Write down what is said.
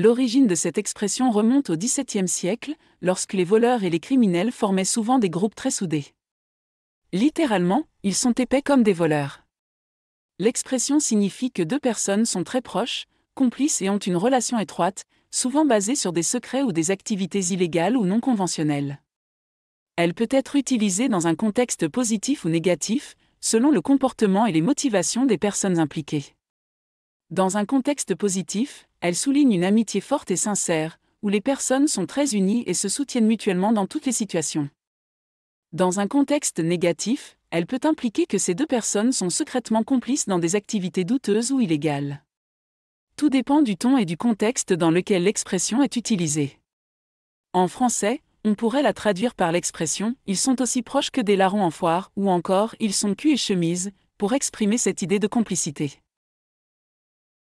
L'origine de cette expression remonte au XVIIe siècle, lorsque les voleurs et les criminels formaient souvent des groupes très soudés. Littéralement, ils sont épais comme des voleurs. L'expression signifie que deux personnes sont très proches, complices et ont une relation étroite, souvent basée sur des secrets ou des activités illégales ou non conventionnelles. Elle peut être utilisée dans un contexte positif ou négatif, selon le comportement et les motivations des personnes impliquées. Dans un contexte positif, elle souligne une amitié forte et sincère, où les personnes sont très unies et se soutiennent mutuellement dans toutes les situations. Dans un contexte négatif, elle peut impliquer que ces deux personnes sont secrètement complices dans des activités douteuses ou illégales. Tout dépend du ton et du contexte dans lequel l'expression est utilisée. En français, on pourrait la traduire par l'expression ils sont aussi proches que des larrons en foire ou encore ils sont cul et chemise pour exprimer cette idée de complicité.